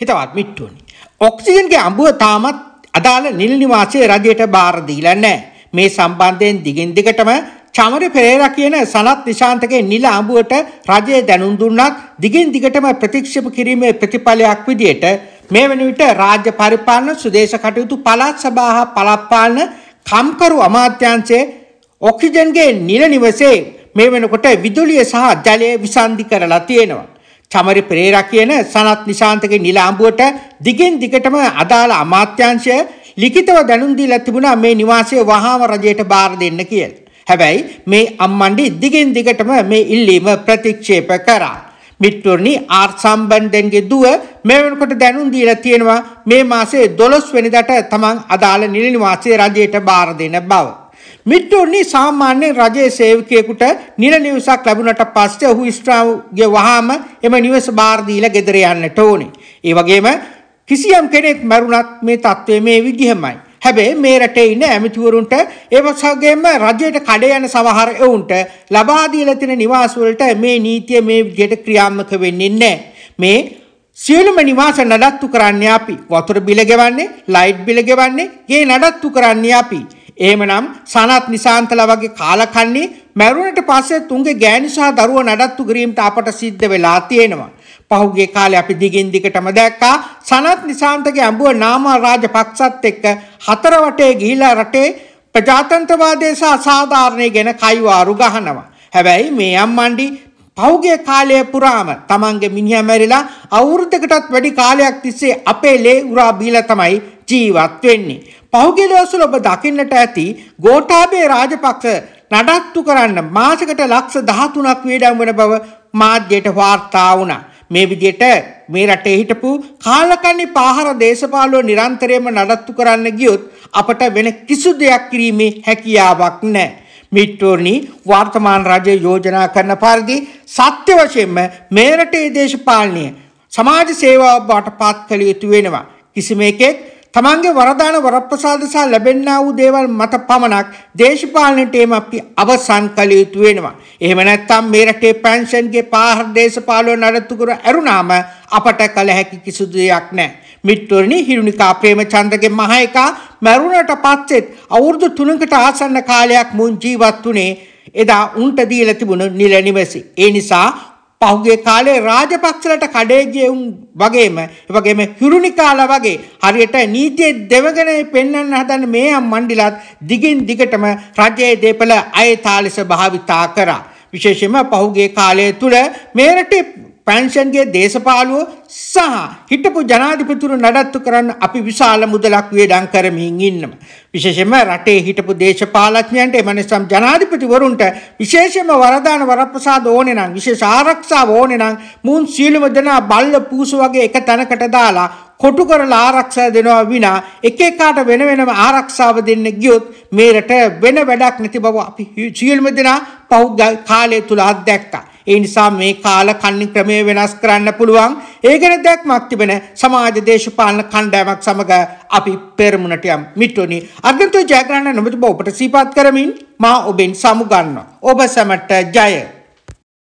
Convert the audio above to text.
හිතවත් මිට්ටුවනි. ඔක්සිජන්ගේ අඹුව තාමත් අදාළ නිල නිවාසයේ රජයට බාර දීලා නැහැ. මේ සම්බන්ධයෙන් දිගින් දිගටම චමර පෙරේරා කියන සනත් නිශාන්තගේ නිල අඹුවට රජය දැනුම් දුන්නත් දිගින් දිගටම ප්‍රතික්ෂේප කිරීමේ ප්‍රතිඵලයක් විදියට මේ වන විට රාජ්‍ය පරිපාලන සුදේශ කටයුතු පළාත් සභා හා පළාත් පාලන කම්කරු අමාත්‍යාංශයේ ඔක්සිජන්ගේ නිල නිවසේ මේ වෙනකොට විදුලිය සහ ජලය විසන්ධි කරලා තියෙනවා. චමරි පෙරේරා කියන සනත් නිශාන්තගේ නිල අඹුවට දිගින් දිගටම අදාළ අමාත්‍යංශය ලිඛිතව දැනුම් දීලා තිබුණා මේ නිවාසය වහාම රජයට බාර දෙන්න කියලා. හැබැයි මේ අම්මණ්ඩි දිගින් දිගටම මේ ඉල්ලීම ප්‍රතික්ෂේප කරා. මිට්ටුවරණි ආර් සම්බන්ධන්ගේ දුව මේ වෙනකොට දැනුම් දීලා තියෙනවා මේ මාසේ 12 වෙනිදාට තමන් අදාළ නිල නිවාසය රජයට බාර දෙන බව. මිට්ටෝනි සාමාන්‍යයෙන් රජයේ සේවකයෙකුට නිල නිවසක් ලැබුණට පස්සේ ඔහු ඉස්ට්‍රාගේ වහාම එම නිවස බාර දීලා ගෙදර යන්නට ඕනේ. ඒ වගේම කිසියම් කෙනෙක් මරුණත් මේ தત્ත්වය මේ විදිහමයි. හැබැයි මේ රටේ ඉන්න ඇමතිවරුන්ට ඒ වගේම රජයට කඩ යන සමහර එවුන්ට ලබා දීලා තියෙන නිවාස වලට මේ නීතිය මේ විදිහට ක්‍රියාත්මක වෙන්නේ නැහැ. මේ සියලුම නිවාස නඩත්තු කරන්නේ අපි. වතුර බිල ගෙවන්නේ, ලයිට් බිල ගෙවන්නේ, ගේ නඩත්තු කරන්නේ අපි. එහෙමනම් සනත් නිසාන්තලා වගේ කාලකන්ණි මැරුණට පස්සේ තුන්ගේ ගෑණි සහ දරුවා නඩත්තු කිරීමට අපට සිද්ධ වෙලා තියෙනවා. පහුගිය කාලේ අපි දිගින් දිගටම දැක්කා සනත් නිසාන්තගේ අඹුව නාමා රාජපක්ෂත් එක්ක හතර වටේ ගිහිලා රටේ ප්‍රජාතන්ත්‍රවාදය සහ අසාධාරණය ගැන කයිවාරු ගහනවා. හැබැයි මේ අම්මණ්ඩි පෞගේ කාලය පුරාම තමන්ගේ මිනිහ මැරිලා අවුරුද්දකටත් වැඩි කාලයක් තිස්සේ අපේ ලේ උරා බීලා තමයි ජීවත් වෙන්නේ. පහුගිය දවස්වල ඔබ දකින්නට ඇති ගෝඨාභය රාජපක්ෂ නඩත්තු කරන්න මාසකට ලක්ෂ 13ක් වියදම් වන බව මාධ්‍යයට වාර්තා වුණා. මේ විදිහට මේ රටේ හිටපු කාලකන්ණි පාහර දේශපාලුව නිරන්තරයෙන්ම නඩත්තු කරන්න ගියොත් අපට වෙන කිසි දෙයක් කිරීමේ හැකියාවක් නැහැ. මිට්ටෝනි වර්තමාන රජය යෝජනා කරන පරිදි සත්‍ය වශයෙන්ම මේ රටේ දේශපාලනය සමාජ සේවාව බවට පත් කළ යුතු වෙනවා. කිසිම එකෙක් තමන්ගේ වරදාන වරප්‍රසාද සහ ලැබෙන්නා වූ දේවල් මත පමණක් දේශපාලනයටම අපි අවසන් කළ යුතු වෙනවා. එහෙම නැත්නම් මේ රටේ පෙන්ෂන්ගේ පාහර දේශපාලන නඩත්තු කර ඇරුණාම අපට කළ හැකි කිසිදු දෙයක් නැහැ. මිත්වරණි හිරුනිකා ප්‍රේමචන්ද්‍රගේ මහේකා මැරුණට පස්සෙත් අවුරුදු 3කට ආසන්න කාලයක් මුන් ජීවත් වුණේ එදා උන්ට දීලා තිබුණු නිල නිවසේ. ඒ නිසා පහුගේ කාලේ රාජපක්ෂලට කඩේ ගියුම් වගේම ඒ වගේම හිරුනිකාලා වගේ හරියට නීතියේ දෙවගණේ පෙන්වන්න හදන මේ මණ්ඩලත් දිගින් දිගටම රජයේ දේපළ අයථාලිස භාවිතා කරා විශේෂයෙන්ම පහුගේ කාලය තුල මේ රටේ පැන්ෂන්ගේ දේශපාලුව සහ හිටපු ජනාධිපතුරු නඩත්තු කරන්න අපි විශාල මුදලක් වේඩම් කරමින් ඉන්නවා. විශේෂයෙන්ම රටේ හිටපු දේශපාලඥයන්ට එමණිසම් ජනාධිපතිවරුන්ට විශේෂයෙන්ම වරදාන වරප්‍රසාද ඕනේ නම් විශේෂ ආරක්ෂාව ඕනේ නම් මුන් සියලුම දෙනා බල්ල පූස වගේ එක තැනකට දාලා කොටු කරලා ආරක්ෂා දෙනවා විනා එක එකාට වෙන වෙනම ආරක්ෂාව දෙන්න ගියොත් මේ රට වෙන වැඩක් නැති බව අපි සියලුම දෙනා පහු කාලය තුල අත්දැක්කා. ඒ නිසා මේ කාල කන්නි ක්‍රමය වෙනස් කරන්න පුළුවන්. ඒ ගැන දැක්මක් තිබෙන සමාජ දේශපාලන කණ්ඩායමක් සමග අපි පෙරමුණට යම් මිට්ටොනි. අර්ගන්තෝ ජයග්‍රහණ නොමැති බව ඔබට සීපත් කරමින් මා ඔබෙන් සමුගන්නවා. ඔබ සැමට ජය.